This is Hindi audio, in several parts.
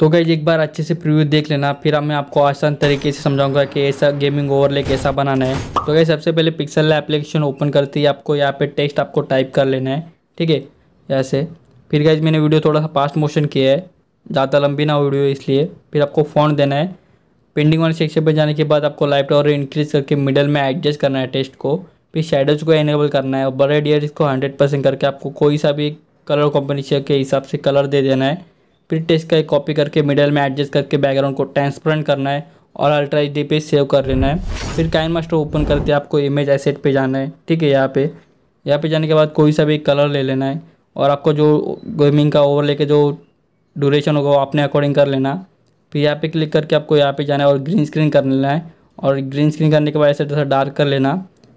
तो गई एक बार अच्छे से प्रीव्यू देख लेना फिर मैं आपको आसान तरीके से समझाऊंगा कि ऐसा गेमिंग ओवरले कैसा बनाना है तो गई सबसे पहले पिक्सल एप्लीकेशन ओपन करते ही आपको यहाँ पे टेक्स्ट आपको टाइप कर लेना है ठीक है यहाँ से फिर गई मैंने वीडियो थोड़ा सा फास्ट मोशन किया है ज़्यादा लंबी ना हो वीडियो इसलिए फिर आपको फोन देना है पेंडिंग वाले सेक्शन पर जाने के बाद आपको लाइफ टावर इंक्रीज करके मिडल में एडजस्ट करना है टेस्ट को फिर शेडोज को एनेबल करना है और बड़े डियर इसको हंड्रेड परसेंट करके आपको कोई सा भी कलर कॉम्बिनेशन के हिसाब से कलर दे देना है फिर टेस्ट का एक कॉपी करके मिडल में एडजस्ट करके बैकग्राउंड को ट्रांसपेरेंट करना है और अल्ट्रा एच पे सेव कर लेना है फिर काइन मास्टर ओपन करके आपको इमेज एसेट पे जाना है ठीक है यहाँ पे यहाँ पे जाने के बाद कोई सा भी कलर ले लेना है और आपको जो गेमिंग का ओवर लेके जो ड्यूरेशन होगा वो अपने अकॉर्डिंग कर लेना फिर यहाँ पे क्लिक करके आपको यहाँ पे जाना है और ग्रीन स्क्रीन कर लेना है और ग्रीन स्क्रीन करने के बाद ऐसे थोड़ा डार्क कर लेना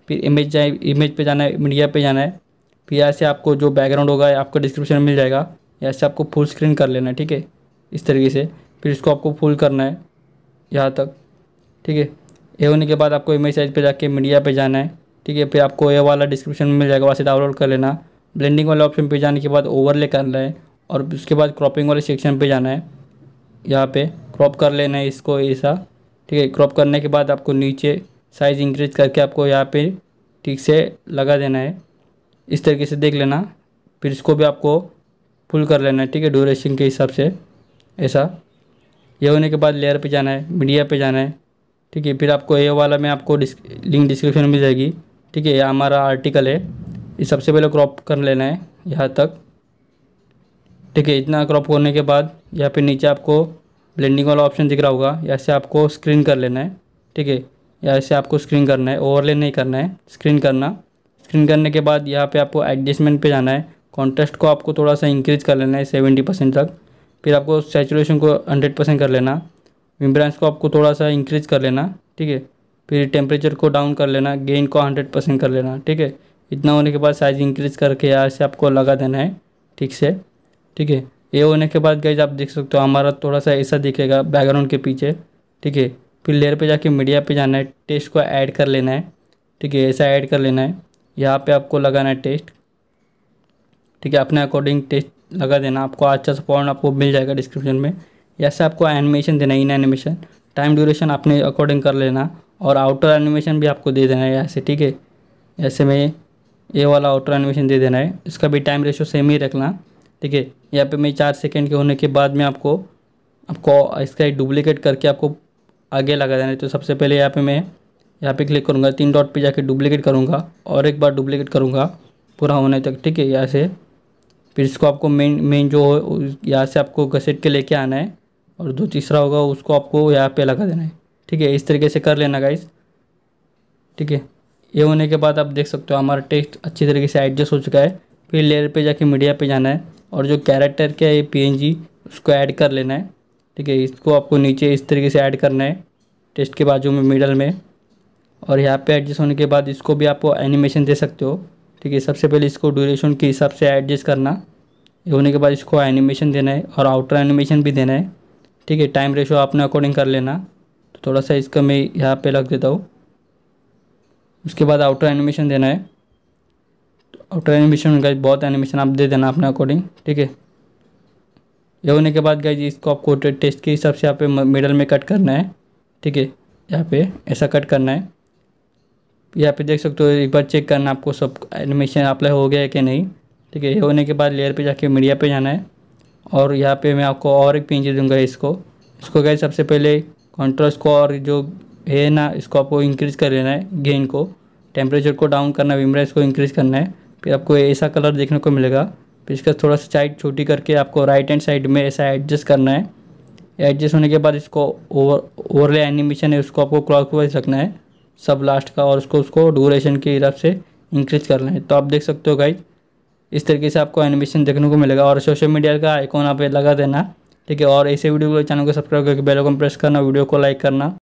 फिर इमेज जाए इमेज पर जाना है मीडिया पर जाना है फिर ऐसे आपको जो बैकग्राउंड होगा आपको डिस्क्रिप्शन मिल जाएगा ऐसे आपको फुल स्क्रीन कर लेना है ठीक है इस तरीके से फिर इसको आपको फुल करना है यहाँ तक ठीक है ये होने के बाद आपको इमेज साइज पे जाके मीडिया पे जाना है ठीक है फिर आपको ये वाला डिस्क्रिप्शन में मिल जाएगा वहाँ से डाउनलोड कर लेना ब्लेंडिंग वाले ऑप्शन पे जाने के बाद ओवरले करना है और उसके बाद क्रॉपिंग वाले सेक्शन पे जाना है यहाँ पे क्रॉप कर लेना है इसको ऐसा ठीक है क्रॉप करने के बाद आपको नीचे साइज़ इंक्रीज करके आपको यहाँ पर ठीक से लगा देना है इस तरीके से देख लेना फिर इसको भी आपको फुल कर लेना है ठीक है ड्यूरेशन के हिसाब से ऐसा ये होने के बाद लेयर पे जाना है मीडिया पे जाना है ठीक है फिर आपको ये वाला में आपको डिस्क, लिंक डिस्क्रिप्शन में मिल जाएगी ठीक है यह हमारा आर्टिकल है ये सबसे पहले क्रॉप कर लेना है यहाँ तक ठीक है इतना क्रॉप करने के बाद यहाँ पे नीचे आपको ब्लेंडिंग वाला ऑप्शन दिख रहा होगा यहाँ से आपको स्क्रीन कर लेना है ठीक है यहाँ से आपको स्क्रीन करना है ओवरले नहीं करना है स्क्रीन करना स्क्रीन करने के बाद यहाँ पे आपको एडजस्टमेंट पे जाना है कॉन्ट्रेस्ट को आपको थोड़ा सा इंक्रीज कर लेना है सेवेंटी परसेंट तक फिर आपको सेचुरेशन को हंड्रेड परसेंट कर लेना विम्ब्रांस को आपको थोड़ा सा इंक्रीज कर लेना ठीक है फिर टेम्परेचर को डाउन कर लेना गेन को हंड्रेड परसेंट कर लेना ठीक है इतना होने के बाद साइज इंक्रीज करके यहाँ से आपको लगा देना है ठीक से ठीक है ये होने के बाद गई आप देख सकते हो हमारा थोड़ा सा ऐसा दिखेगा बैकग्राउंड के पीछे ठीक है फिर लेयर पे जाके मीडिया पे जाना है टेस्ट को ऐड कर लेना है ठीक है ऐसा ऐड कर लेना है यहाँ पे आपको लगाना है टेस्ट ठीक है अपने अकॉर्डिंग टेस्ट लगा देना आपको अच्छा सा फॉर्म आपको मिल जाएगा डिस्क्रिप्शन में ऐसे आपको एनिमेशन देना इन एनिमेशन टाइम ड्यूरेशन अपने अकॉर्डिंग कर लेना और आउटर एनिमेशन भी आपको दे देना है ऐसे ठीक है ऐसे में ये वाला आउटर एनिमेशन दे देना है इसका भी टाइम रेशो सेम ही रखना ठीक है यहाँ पे मैं चार सेकेंड के होने के बाद में आपको आपको इसका एक डुप्लीकेट करके आपको आगे लगा देना है तो सबसे पहले यहाँ पे मैं यहाँ पे क्लिक करूँगा तीन डॉट पे जाके डुप्लीकेट करूँगा और एक बार डुप्लीकेट करूँगा पूरा होने तक ठीक है यहाँ से फिर इसको आपको मेन मेन जो यहाँ से आपको घसीट के लेके आना है और जो तीसरा होगा उसको आपको यहाँ पे लगा देना है ठीक है इस तरीके से कर लेना गाइस ठीक है ये होने के बाद आप देख सकते हो हमारा टेस्ट अच्छी तरीके से एडजस्ट हो चुका है फिर लेयर पे जाके मीडिया पे जाना है और जो कैरेक्टर के है पी उसको ऐड कर लेना है ठीक है इसको आपको नीचे इस तरीके से ऐड करना है टेस्ट के बाजू में मिडल में और यहाँ पर एडजस्ट होने के बाद इसको भी आपको एनिमेशन दे सकते हो ठीक है सबसे पहले इसको ड्यूरेशन के हिसाब से एडजस्ट करना होने के बाद इसको एनिमेशन देना है और आउटर एनिमेशन भी देना है ठीक है टाइम रेशो आपने अकॉर्डिंग कर लेना तो थोड़ा सा इसका मैं यहाँ पे रख देता हूँ उसके बाद आउटर एनिमेशन देना है तो आउटर एनिमेशन का बहुत एनिमेशन आप दे देना अपने अकॉर्डिंग ठीक है ये होने के बाद गाइज इसको आपको टेस्ट के हिसाब से यहाँ पे मिडल में कट करना है ठीक है यहाँ पे ऐसा कट करना है यहाँ पे देख सकते हो एक बार चेक करना आपको सब एनिमेशन अप्लाई हो गया है कि नहीं ठीक है होने के बाद लेयर पे जाके मीडिया पे जाना है और यहाँ पे मैं आपको और एक पेंज दूंगा इसको इसको गए सबसे पहले कॉन्ट्रास्ट को और जो है ना इसको आपको इंक्रीज़ कर लेना है गेंद को टेम्परेचर को डाउन करना है इसको को इंक्रीज़ करना है फिर आपको ऐसा कलर देखने को मिलेगा फिर इसका थोड़ा सा साइड छोटी करके आपको राइट हैंड साइड में ऐसा एडजस्ट करना है एडजस्ट होने के बाद इसको ओवर ओवरले एनिमेशन है उसको आपको क्लॉक रखना है सब लास्ट का और उसको उसको ड्यूरेशन के हिसाब से इंक्रीज कर लें तो आप देख सकते हो गाइज इस तरीके से आपको एनिमेशन देखने को मिलेगा और सोशल मीडिया का आइकॉन आप लगा देना ठीक है और ऐसे वीडियो को चैनल को सब्सक्राइब करके बेल आइकन प्रेस करना वीडियो को लाइक करना